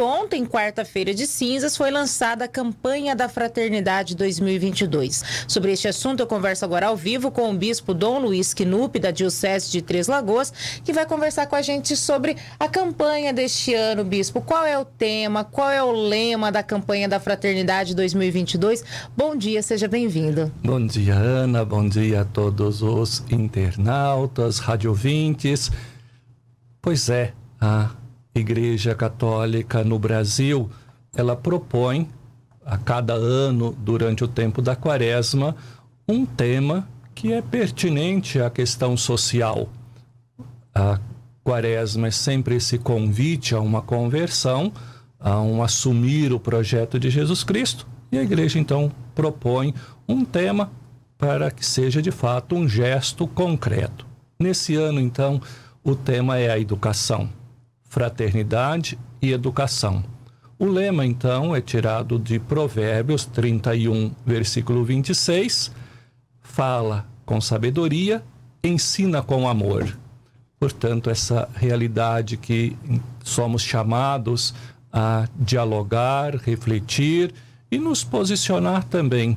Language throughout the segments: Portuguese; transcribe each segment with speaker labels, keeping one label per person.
Speaker 1: ontem, quarta-feira de cinzas, foi lançada a campanha da Fraternidade 2022. Sobre este assunto, eu converso agora ao vivo com o bispo Dom Luiz Quinup, da Diocese de Três Lagoas, que vai conversar com a gente sobre a campanha deste ano, bispo. Qual é o tema, qual é o lema da campanha da Fraternidade 2022? Bom dia, seja bem-vindo.
Speaker 2: Bom dia, Ana. Bom dia a todos os internautas, radiovintes. Pois é, a Igreja Católica no Brasil, ela propõe a cada ano, durante o tempo da quaresma, um tema que é pertinente à questão social. A quaresma é sempre esse convite a uma conversão, a um assumir o projeto de Jesus Cristo, e a igreja então propõe um tema para que seja de fato um gesto concreto. Nesse ano, então, o tema é a educação fraternidade e educação. O lema, então, é tirado de Provérbios 31, versículo 26. Fala com sabedoria, ensina com amor. Portanto, essa realidade que somos chamados a dialogar, refletir e nos posicionar também.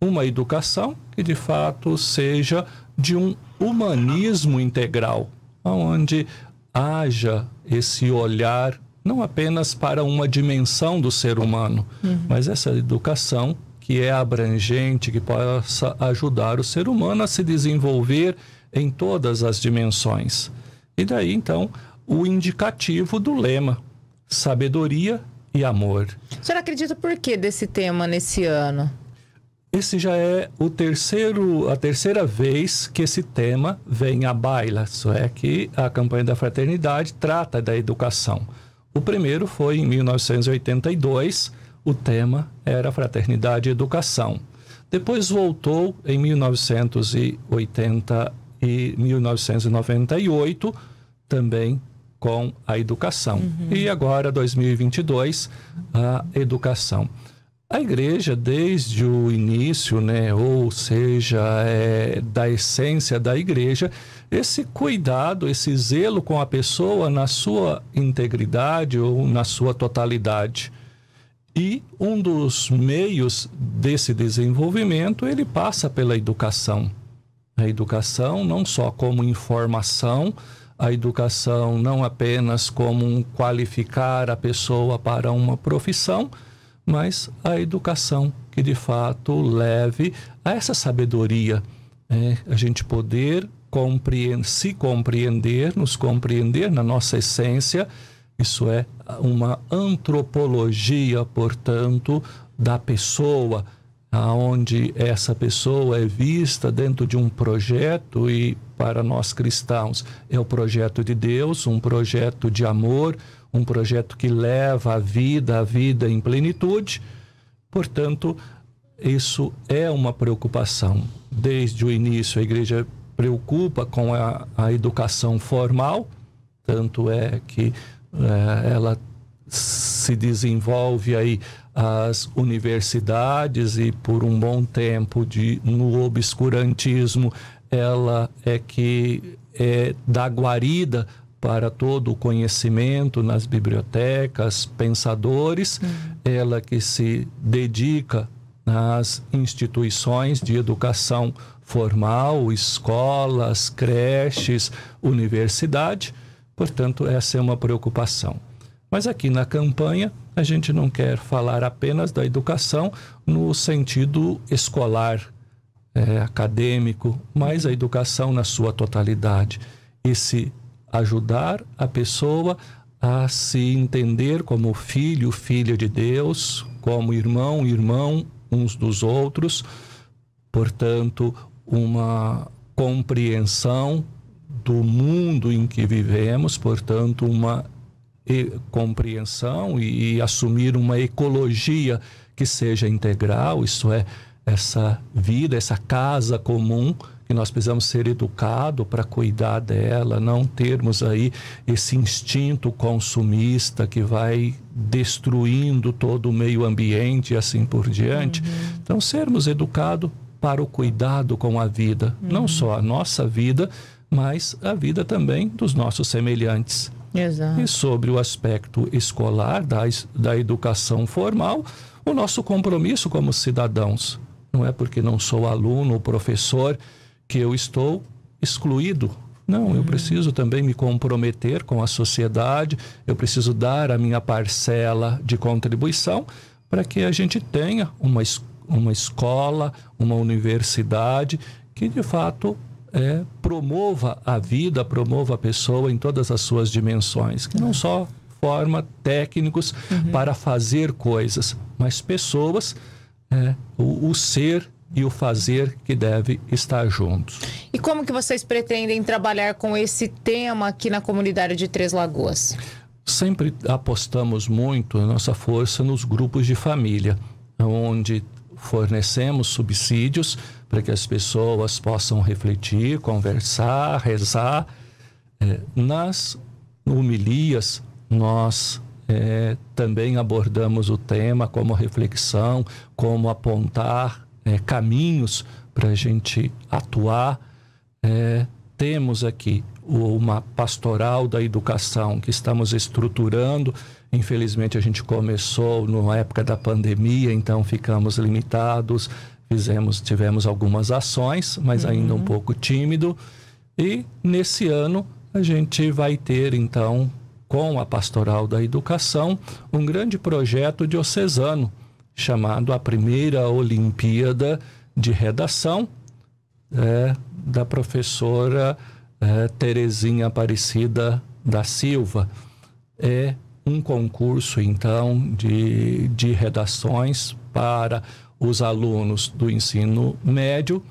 Speaker 2: Uma educação que de fato seja de um humanismo integral, onde haja esse olhar não apenas para uma dimensão do ser humano, uhum. mas essa educação que é abrangente, que possa ajudar o ser humano a se desenvolver em todas as dimensões. E daí, então, o indicativo do lema: sabedoria e amor.
Speaker 1: A senhora acredita por que desse tema nesse ano? Esse
Speaker 2: já é o terceiro, a terceira vez que esse tema vem à baila, só é que a campanha da fraternidade trata da educação. O primeiro foi em 1982, o tema era Fraternidade e Educação. Depois voltou em 1980 e 1998, também com a educação. Uhum. E agora, 2022, a educação. A igreja, desde o início, né, ou seja, é, da essência da igreja, esse cuidado, esse zelo com a pessoa na sua integridade ou na sua totalidade. E um dos meios desse desenvolvimento, ele passa pela educação. A educação não só como informação, a educação não apenas como um qualificar a pessoa para uma profissão, mas a educação que de fato leve a essa sabedoria, né? a gente poder compreender, se compreender, nos compreender na nossa essência. Isso é uma antropologia, portanto, da pessoa, aonde essa pessoa é vista dentro de um projeto e para nós cristãos é o projeto de Deus, um projeto de amor, um projeto que leva a vida, a vida em plenitude. Portanto, isso é uma preocupação. Desde o início, a igreja preocupa com a, a educação formal, tanto é que é, ela se desenvolve aí as universidades e por um bom tempo de no obscurantismo ela é que é, da guarida para todo o conhecimento nas bibliotecas, pensadores, uhum. ela que se dedica nas instituições de educação formal, escolas, creches, universidade. Portanto, essa é uma preocupação. Mas aqui na campanha, a gente não quer falar apenas da educação no sentido escolar, é, acadêmico, mas a educação na sua totalidade. Esse ajudar a pessoa a se entender como filho, filha de Deus, como irmão, irmão uns dos outros. Portanto, uma compreensão do mundo em que vivemos, portanto, uma e compreensão e, e, assumir uma ecologia que seja integral, isso é, essa vida, essa casa comum que nós precisamos ser educados para cuidar dela, não termos aí esse instinto consumista que vai destruindo todo o meio ambiente e assim por diante. Uhum. Então, sermos educados para o cuidado com a vida, uhum. não só a nossa vida, mas a vida também dos nossos semelhantes. Exato. E sobre o aspecto escolar da, da educação formal, o nosso compromisso como cidadãos. Não é porque não sou aluno ou professor que eu estou excluído. Não, uhum. eu hum. preciso também me comprometer com a sociedade, eu preciso dar a minha parcela de contribuição para que a gente tenha uma, uma escola, uma universidade que de fato é, promova a vida, promova a pessoa em todas as suas dimensões, que não tá. só forma técnicos uhum. para fazer coisas, mas pessoas, é, o, o ser e o fazer que deve estar juntos.
Speaker 1: E como que vocês pretendem trabalhar com esse tema aqui na comunidade de Três Lagoas?
Speaker 2: Sempre apostamos muito a nossa força nos grupos de família, onde fornecemos subsídios para que as pessoas possam refletir, conversar, rezar. É, nas humilias, nós é, também abordamos o tema como reflexão, como apontar é, caminhos para a gente atuar. É, temos aqui uma pastoral da educação que estamos estruturando. Infelizmente, a gente começou na época da pandemia, então ficamos limitados. Fizemos, tivemos algumas ações, mas uhum. ainda um uhum. pouco tímido. E nesse ano a gente vai ter, então, com a Pastoral da Educação, um grande projeto diocesano chamado a primeira Olimpíada de Redação é, da professora é, Terezinha Aparecida da Silva. É um concurso, então, de, de redações para os alunos do ensino médio,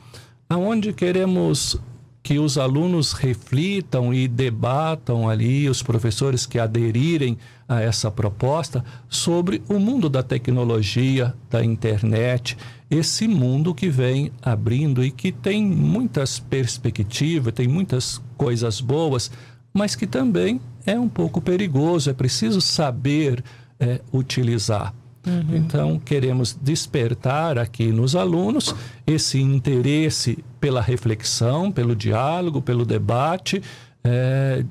Speaker 2: aonde queremos que os alunos reflitam e debatam ali, os professores que aderirem a essa proposta, sobre o mundo da tecnologia, da internet, esse mundo que vem abrindo e que tem muitas perspectivas, tem muitas coisas boas, mas que também é um pouco perigoso, é preciso saber é, utilizar. Uhum. Então, queremos despertar aqui nos alunos esse interesse pela reflexão, pelo diálogo, pelo debate, é,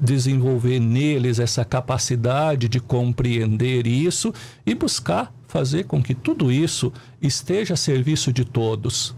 Speaker 2: desenvolver neles essa capacidade de compreender isso e buscar fazer com que tudo isso esteja a serviço de todos.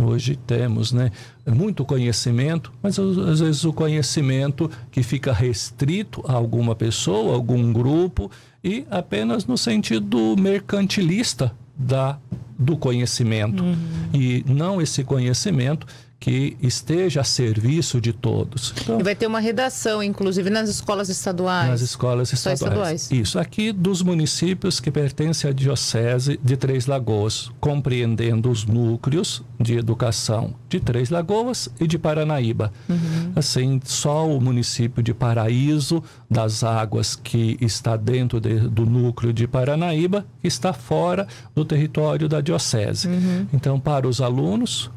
Speaker 2: Hoje temos né, muito conhecimento, mas às vezes o conhecimento que fica restrito a alguma pessoa, algum grupo, e apenas no sentido mercantilista da, do conhecimento. Uhum. E não esse conhecimento que esteja a serviço de todos. Então, e
Speaker 1: vai ter uma redação, inclusive, nas escolas estaduais. Nas
Speaker 2: escolas estaduais. estaduais. Isso, aqui dos municípios que pertencem à Diocese de Três Lagoas, compreendendo os núcleos de educação de Três Lagoas e de Paranaíba. Uhum. Assim, só o município de Paraíso das Águas, que está dentro de, do núcleo de Paranaíba, está fora do território da Diocese. Uhum. Então, para os alunos,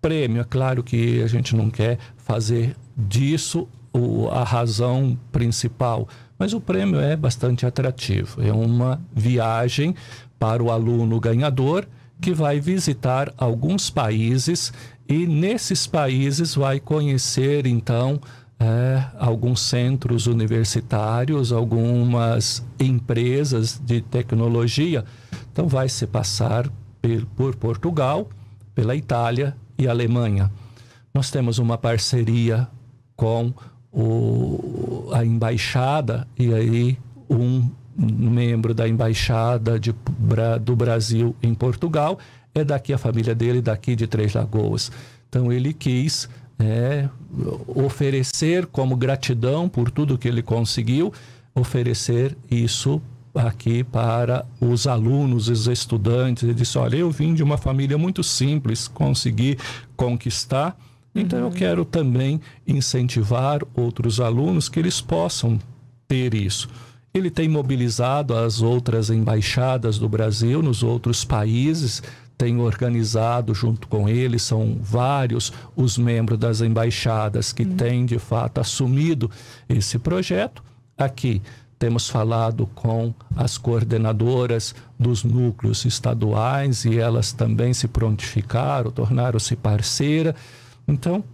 Speaker 2: prêmio. É claro que a gente não quer fazer disso o, a razão principal, mas o prêmio é bastante atrativo. É uma viagem para o aluno ganhador que vai visitar alguns países e nesses países vai conhecer então é, alguns centros universitários, algumas empresas de tecnologia. Então vai se passar por Portugal, pela Itália, e Alemanha. Nós temos uma parceria com o, a embaixada e aí um membro da embaixada de, do Brasil em Portugal é daqui a família dele, daqui de Três Lagoas. Então ele quis é, oferecer como gratidão por tudo que ele conseguiu, oferecer isso aqui para os alunos, os estudantes. Ele disse: Olha, eu vim de uma família muito simples, consegui conquistar. Então, uhum. eu quero também incentivar outros alunos que eles possam ter isso. Ele tem mobilizado as outras embaixadas do Brasil nos outros países, tem organizado junto com ele, são vários os membros das embaixadas que uhum. têm de fato assumido esse projeto. Aqui temos falado com as coordenadoras dos núcleos estaduais e elas também se prontificaram, tornaram-se parceira. Então,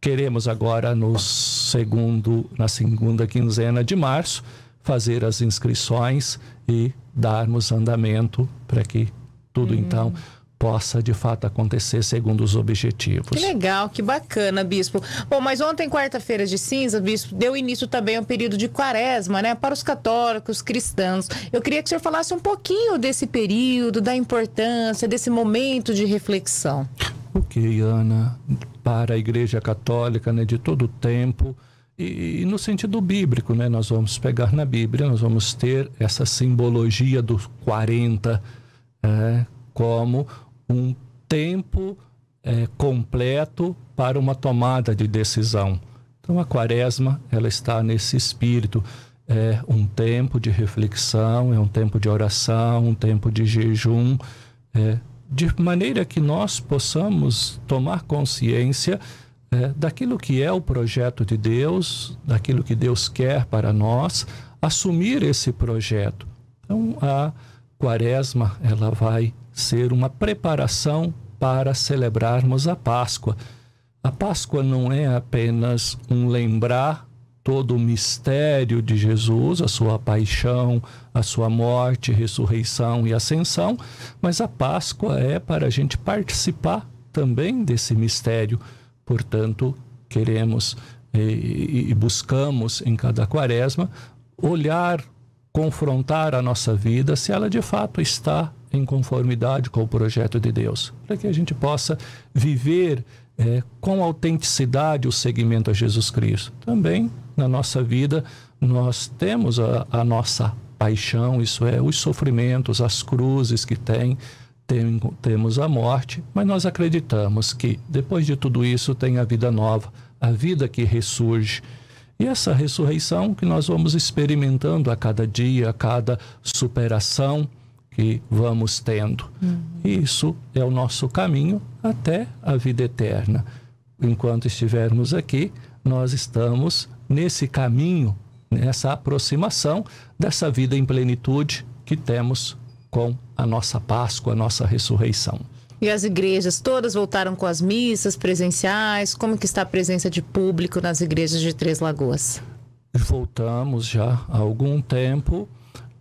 Speaker 2: queremos agora no segundo, na segunda quinzena de março fazer as inscrições e darmos andamento para que tudo uhum. então possa de fato acontecer segundo os objetivos. Que
Speaker 1: legal, que bacana, bispo. Bom, mas ontem, quarta-feira de cinza, bispo, deu início também ao período de quaresma, né, para os católicos, cristãos. Eu queria que o senhor falasse um pouquinho desse período, da importância, desse momento de reflexão.
Speaker 2: Ok, Ana, para a Igreja Católica, né, de todo o tempo, e, e, no sentido bíblico, né? Nós vamos pegar na Bíblia, nós vamos ter essa simbologia dos 40 é, como um tempo é, completo para uma tomada de decisão. Então a quaresma ela está nesse espírito. É um tempo de reflexão, é um tempo de oração, um tempo de jejum, é, de maneira que nós possamos tomar consciência é, daquilo que é o projeto de Deus, daquilo que Deus quer para nós, assumir esse projeto. Então, a quaresma ela vai ser uma preparação para celebrarmos a Páscoa. A Páscoa não é apenas um lembrar todo o mistério de Jesus, a sua paixão, a sua morte, ressurreição e ascensão, mas a Páscoa é para a gente participar também desse mistério. Portanto, queremos eh, e, e buscamos em cada quaresma olhar confrontar a nossa vida se ela de fato está em conformidade com o projeto de Deus, para que a gente possa viver é, com autenticidade o segmento a Jesus Cristo. Também na nossa vida nós temos a, a nossa paixão, isso é, os sofrimentos, as cruzes que tem, tem, temos a morte, mas nós acreditamos que depois de tudo isso tem a vida nova, a vida que ressurge. E essa ressurreição que nós vamos experimentando a cada dia, a cada superação que vamos tendo. Uhum. E isso é o nosso caminho até a vida eterna. Enquanto estivermos aqui, nós estamos nesse caminho, nessa aproximação dessa vida em plenitude que temos com a nossa Páscoa, a nossa ressurreição.
Speaker 1: E as igrejas todas voltaram com as missas presenciais? Como que está a presença de público nas igrejas de Três Lagoas?
Speaker 2: Voltamos já há algum tempo.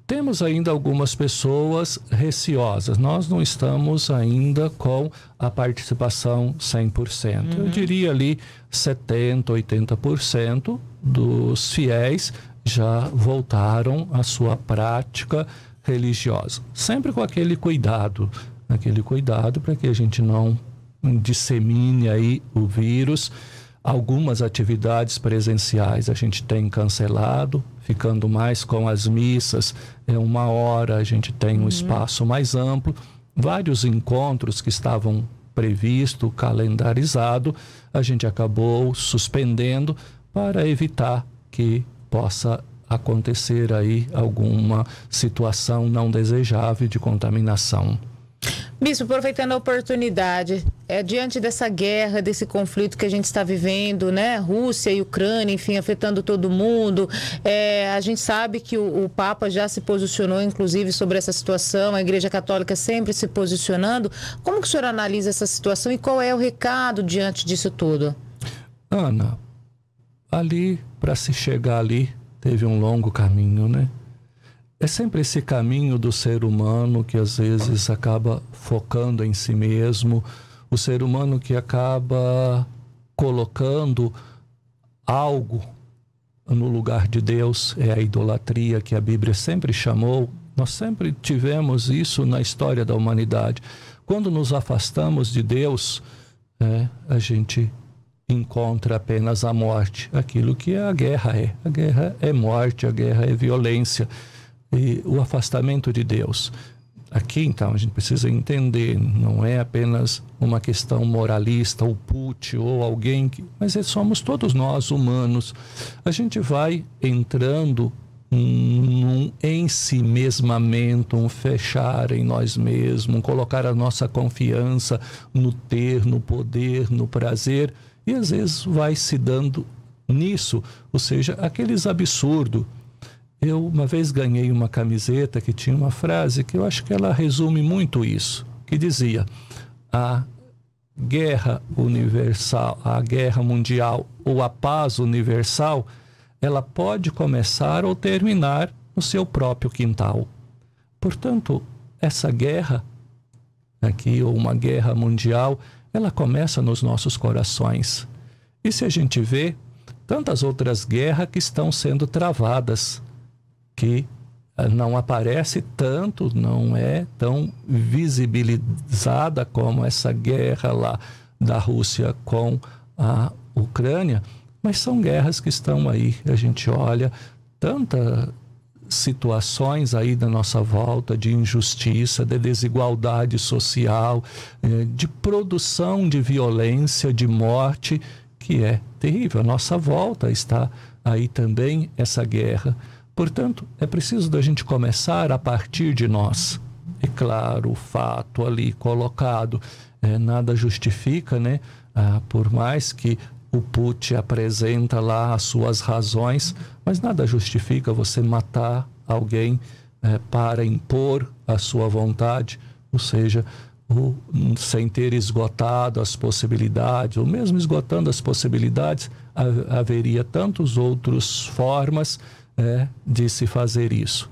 Speaker 2: Temos ainda algumas pessoas receosas. Nós não estamos ainda com a participação 100%. Uhum. Eu diria ali 70%, 80% dos fiéis já voltaram à sua prática religiosa. Sempre com aquele cuidado aquele cuidado para que a gente não dissemine aí o vírus. Algumas atividades presenciais a gente tem cancelado, ficando mais com as missas, é uma hora, a gente tem um uhum. espaço mais amplo. Vários encontros que estavam previsto, calendarizado, a gente acabou suspendendo para evitar que possa acontecer aí alguma situação não desejável de contaminação.
Speaker 1: Bispo, aproveitando a oportunidade, é, diante dessa guerra, desse conflito que a gente está vivendo, né? Rússia e Ucrânia, enfim, afetando todo mundo. É, a gente sabe que o, o, Papa já se posicionou, inclusive, sobre essa situação, a Igreja Católica sempre se posicionando. Como que o senhor analisa essa situação e qual é o recado diante disso tudo?
Speaker 2: Ana, ali, para se chegar ali, teve um longo caminho, né? é sempre esse caminho do ser humano que às vezes acaba focando em si mesmo, o ser humano que acaba colocando algo no lugar de Deus, é a idolatria que a Bíblia sempre chamou. Nós sempre tivemos isso na história da humanidade. Quando nos afastamos de Deus, é, a gente encontra apenas a morte, aquilo que a guerra é. A guerra é morte, a guerra é violência e o afastamento de Deus. Aqui, então, a gente precisa entender, não é apenas uma questão moralista, ou put, ou alguém que. Mas é, somos todos nós, humanos. A gente vai entrando num ensimesmamento, um fechar em nós mesmos, um colocar a nossa confiança no ter, no poder, no prazer. E às vezes vai se dando nisso, ou seja, aqueles absurdos eu uma vez ganhei uma camiseta que tinha uma frase que eu acho que ela resume muito isso, que dizia: a guerra universal, a guerra mundial ou a paz universal, ela pode começar ou terminar no seu próprio quintal. Portanto, essa guerra aqui ou uma guerra mundial, ela começa nos nossos corações. E se a gente vê tantas outras guerras que estão sendo travadas, que eh, não aparece tanto, não é tão visibilizada como essa guerra lá da Rússia com a Ucrânia, mas são guerras que estão aí. A gente olha tantas situações aí da nossa volta de injustiça, de desigualdade social, eh, de produção de violência, de morte, que é terrível. A nossa volta está aí também essa guerra. Portanto, é preciso da gente começar a partir de nós. E é claro, o fato ali colocado, é, nada justifica, né? Ah, por mais que o Putin apresenta lá as suas razões, mas nada justifica você matar alguém é, para impor a sua vontade, ou seja, o, sem ter esgotado as possibilidades, ou mesmo esgotando as possibilidades, haveria tantas outras formas né, de se fazer isso.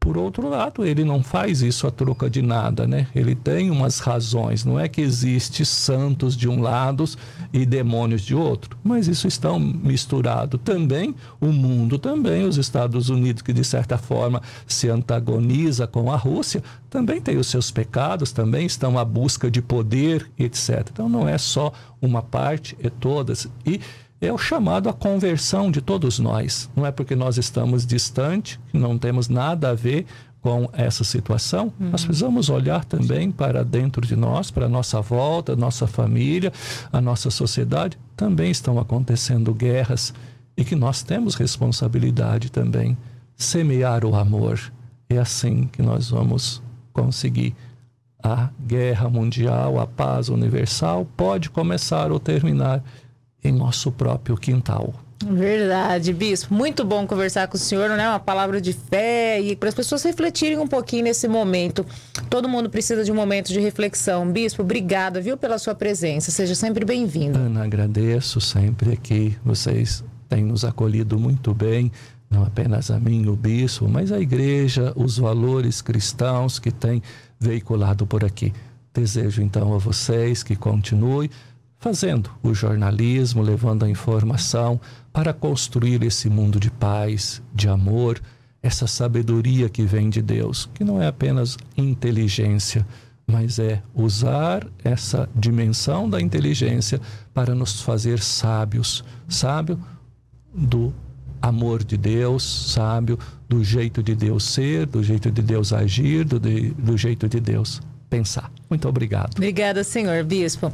Speaker 2: Por outro lado, ele não faz isso à troca de nada, né? Ele tem umas razões. Não é que existe santos de um lado e demônios de outro, mas isso está misturado também o mundo, também os Estados Unidos que de certa forma se antagoniza com a Rússia, também tem os seus pecados, também estão à busca de poder, etc. Então não é só uma parte, é todas. E é o chamado à conversão de todos nós. Não é porque nós estamos distante, não temos nada a ver com essa situação, uhum. nós precisamos olhar também para dentro de nós, para a nossa volta, nossa família, a nossa sociedade. Também estão acontecendo guerras e que nós temos responsabilidade também. Semear o amor. É assim que nós vamos conseguir. A guerra mundial, a paz universal pode começar ou terminar em nosso próprio quintal.
Speaker 1: Verdade, bispo. Muito bom conversar com o senhor, né? Uma palavra de fé e para as pessoas refletirem um pouquinho nesse momento. Todo mundo precisa de um momento de reflexão. Bispo, obrigada, viu, pela sua presença. Seja sempre bem-vindo.
Speaker 2: Ana, agradeço sempre aqui. Vocês têm nos acolhido muito bem, não apenas a mim, o bispo, mas a igreja, os valores cristãos que tem veiculado por aqui. Desejo então a vocês que continue fazendo o jornalismo, levando a informação para construir esse mundo de paz, de amor, essa sabedoria que vem de Deus, que não é apenas inteligência, mas é usar essa dimensão da inteligência para nos fazer sábios, sábio do amor de Deus, sábio do jeito de Deus ser, do jeito de Deus agir, do, de, do jeito de Deus pensar. Muito obrigado.
Speaker 1: Obrigada, senhor bispo.